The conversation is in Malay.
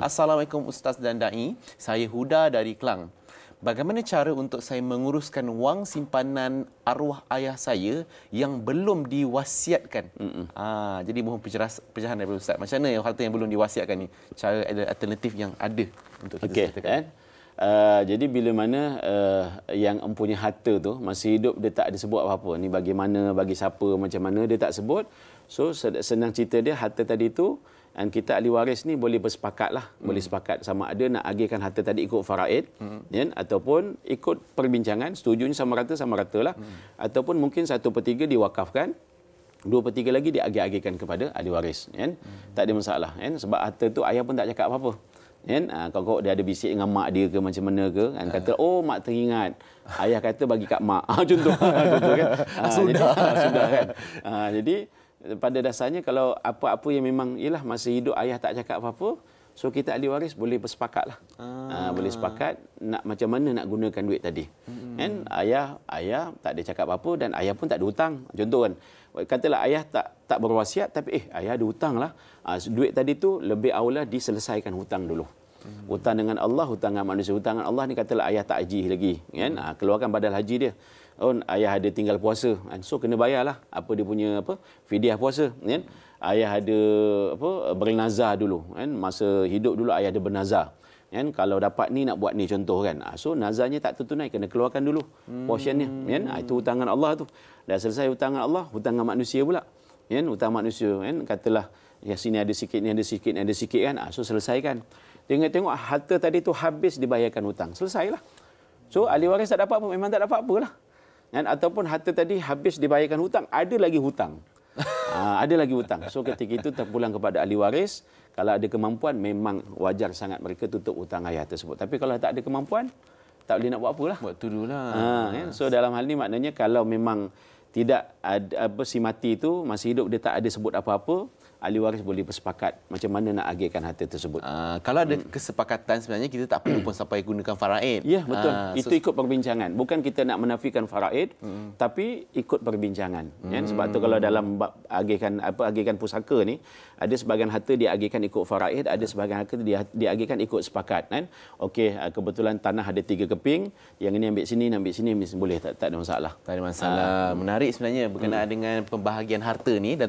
Assalamualaikum Ustaz dan Da'i. Saya Huda dari Kelang. Bagaimana cara untuk saya menguruskan wang simpanan arwah ayah saya yang belum diwasiatkan? Ha, jadi mohon penjelasan daripada Ustaz. Macam mana harta yang belum diwasiatkan ini? Cara alternatif yang ada untuk kita okay. katakan. Eh? Eh, jadi bila mana uh, yang empunya harta tu masih hidup dia tak ada sebut apa-apa ni bagaimana bagi siapa macam mana dia tak sebut so senang cerita dia harta tadi tu dan kita ahli waris ni boleh bersepakat lah hmm. boleh sepakat sama ada nak agihkan harta tadi ikut faraid hmm. ya, kan? ataupun ikut perbincangan setuju setujunya sama rata sama rata lah hmm. ataupun mungkin satu per tiga diwakafkan dua per tiga lagi diagih-agihkan kepada ahli waris ya. Kan? hmm. tak ada masalah ya. Kan? sebab harta tu ayah pun tak cakap apa-apa kan ha, ah, kau kau dia ada bisik dengan mak dia ke macam mana ke kan ah. kata oh mak teringat ayah kata bagi kat mak ha, contoh contoh kan ha, ah, sudah jadi, ha, sudah kan ha, jadi pada dasarnya kalau apa-apa yang memang ialah masa hidup ayah tak cakap apa-apa so kita ahli waris boleh bersepakat lah ha, boleh sepakat nak macam mana nak gunakan duit tadi hmm. kan ayah ayah tak ada cakap apa-apa dan ayah pun tak ada hutang contoh kan katalah ayah tak tak berwasiat tapi eh ayah ada hutang lah. Ah, duit tadi tu lebih awalah diselesaikan hutang dulu. Hmm. Hutang dengan Allah, hutang dengan manusia. Hutang dengan Allah ni katalah ayah tak haji lagi. Kan? Ah, keluarkan badal haji dia. Oh, ayah ada tinggal puasa. Ah, so kena bayarlah apa dia punya apa fidyah puasa. Kan? Ayah ada apa berinazah dulu. Kan? masa hidup dulu ayah ada bernazar kan kalau dapat ni nak buat ni contoh kan ah, so nazarnya tak tertunai kena keluarkan dulu hmm. portionnya kan ah, itu hutangan Allah tu dah selesai hutangan Allah hutangan manusia pula kan hutang manusia kan katalah ya sini ada sikit ni ada sikit ni ada sikit kan ah, so selesaikan tengok tengok harta tadi tu habis dibayarkan hutang selesailah so ahli waris tak dapat apa memang tak dapat apalah kan ataupun harta tadi habis dibayarkan hutang ada lagi hutang ada lagi hutang. So ketika itu terpulang kepada ahli waris. Kalau ada kemampuan memang wajar sangat mereka tutup hutang ayah tersebut. Tapi kalau tak ada kemampuan tak boleh nak buat apalah. Buat tudulah. Ha, ya. So dalam hal ini maknanya kalau memang tidak ada apa si mati itu masih hidup dia tak ada sebut apa-apa ahli waris boleh bersepakat macam mana nak agihkan harta tersebut. Uh, kalau ada hmm. kesepakatan sebenarnya kita tak perlu pun sampai gunakan faraid. Ya, yeah, betul. Uh, itu so... ikut perbincangan. Bukan kita nak menafikan faraid, hmm. tapi ikut perbincangan. Ya, hmm. Ya, sebab tu kalau dalam bab agihkan apa agihkan pusaka ni, ada sebahagian harta diagihkan ikut faraid, ada sebahagian harta diagihkan ikut sepakat, kan? Okey, ah, kebetulan tanah ada tiga keping, yang ini ambil sini, ambil sini, boleh tak, tak ada masalah. Tak ada masalah. Uh, menarik sebenarnya berkenaan hmm. dengan pembahagian harta ni